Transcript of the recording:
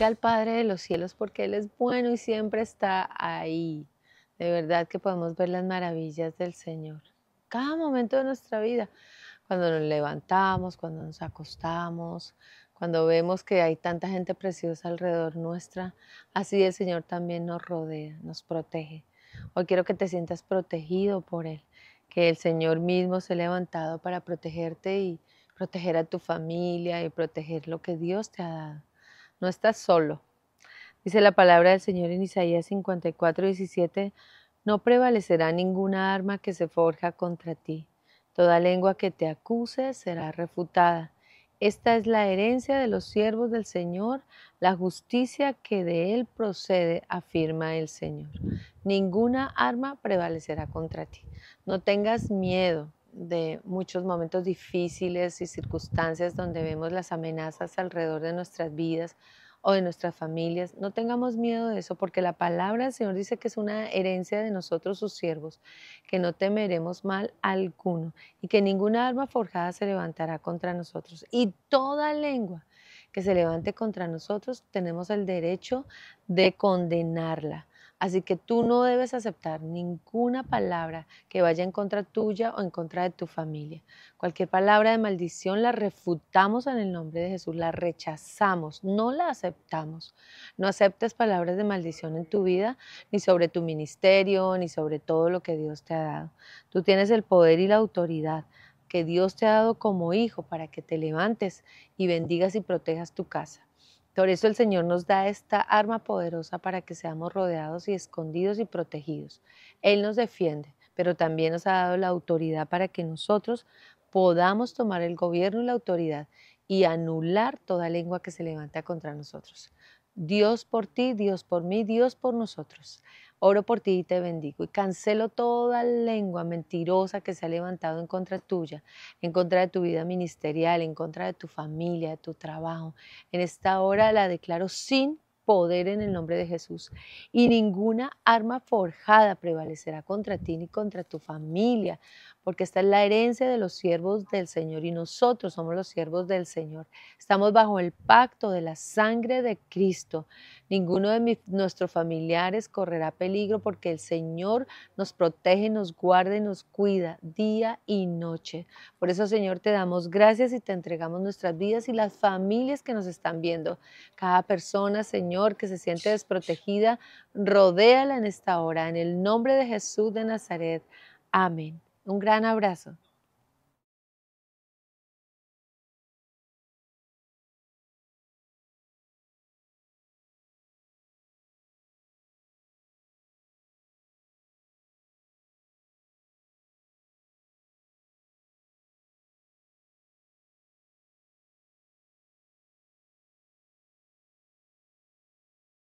al Padre de los cielos porque Él es bueno y siempre está ahí. De verdad que podemos ver las maravillas del Señor. Cada momento de nuestra vida, cuando nos levantamos, cuando nos acostamos, cuando vemos que hay tanta gente preciosa alrededor nuestra, así el Señor también nos rodea, nos protege. Hoy quiero que te sientas protegido por Él, que el Señor mismo se ha levantado para protegerte y proteger a tu familia y proteger lo que Dios te ha dado no estás solo. Dice la palabra del Señor en Isaías 54, 17, no prevalecerá ninguna arma que se forja contra ti. Toda lengua que te acuse será refutada. Esta es la herencia de los siervos del Señor, la justicia que de Él procede, afirma el Señor. Ninguna arma prevalecerá contra ti. No tengas miedo, de muchos momentos difíciles y circunstancias donde vemos las amenazas alrededor de nuestras vidas o de nuestras familias, no tengamos miedo de eso, porque la palabra del Señor dice que es una herencia de nosotros sus siervos, que no temeremos mal alguno y que ninguna arma forjada se levantará contra nosotros. Y toda lengua que se levante contra nosotros, tenemos el derecho de condenarla Así que tú no debes aceptar ninguna palabra que vaya en contra tuya o en contra de tu familia. Cualquier palabra de maldición la refutamos en el nombre de Jesús, la rechazamos, no la aceptamos. No aceptes palabras de maldición en tu vida, ni sobre tu ministerio, ni sobre todo lo que Dios te ha dado. Tú tienes el poder y la autoridad que Dios te ha dado como hijo para que te levantes y bendigas y protejas tu casa. Por eso el Señor nos da esta arma poderosa para que seamos rodeados y escondidos y protegidos. Él nos defiende, pero también nos ha dado la autoridad para que nosotros podamos tomar el gobierno y la autoridad y anular toda lengua que se levanta contra nosotros. Dios por ti, Dios por mí, Dios por nosotros. Oro por ti y te bendigo. Y cancelo toda lengua mentirosa que se ha levantado en contra tuya, en contra de tu vida ministerial, en contra de tu familia, de tu trabajo. En esta hora la declaro sin poder en el nombre de Jesús. Y ninguna arma forjada prevalecerá contra ti ni contra tu familia, porque esta es la herencia de los siervos del Señor y nosotros somos los siervos del Señor. Estamos bajo el pacto de la sangre de Cristo. Ninguno de nuestros familiares correrá peligro porque el Señor nos protege, nos guarda y nos cuida día y noche. Por eso, Señor, te damos gracias y te entregamos nuestras vidas y las familias que nos están viendo. Cada persona, Señor, que se siente desprotegida, rodéala en esta hora. En el nombre de Jesús de Nazaret. Amén. Un gran abrazo.